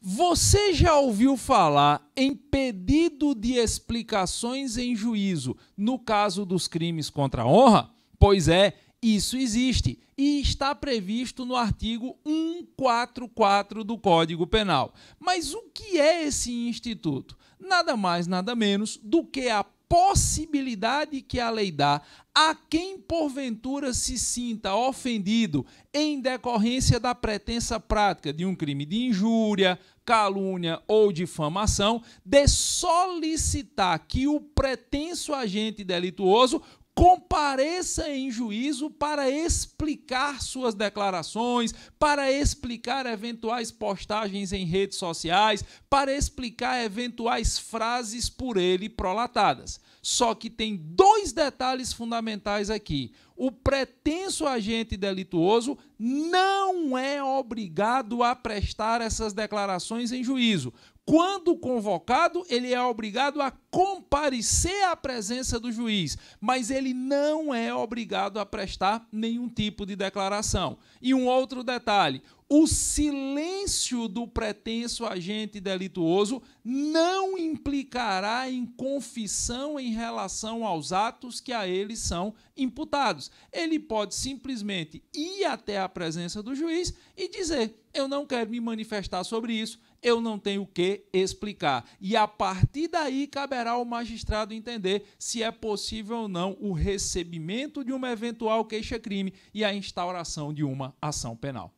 Você já ouviu falar em pedido de explicações em juízo no caso dos crimes contra a honra? Pois é, isso existe e está previsto no artigo 144 do Código Penal. Mas o que é esse instituto? Nada mais, nada menos do que a possibilidade que a lei dá a quem porventura se sinta ofendido em decorrência da pretensa prática de um crime de injúria, calúnia ou difamação, de solicitar que o pretenso agente delituoso compareça em juízo para explicar suas declarações, para explicar eventuais postagens em redes sociais, para explicar eventuais frases por ele prolatadas. Só que tem dois detalhes fundamentais aqui. O pretenso agente delituoso não é obrigado a prestar essas declarações em juízo. Quando convocado, ele é obrigado a comparecer à presença do juiz, mas ele não é obrigado a prestar nenhum tipo de declaração. E um outro detalhe: o silêncio do pretenso agente delituoso não implicará em confissão em relação aos atos que a ele são imputados. Ele pode simplesmente ir até a presença do juiz e dizer: Eu não quero me manifestar sobre isso, eu não tenho o que explicar. E a partir daí caberá ao magistrado entender se é possível ou não o recebimento de uma eventual queixa-crime e a instauração de uma ação penal.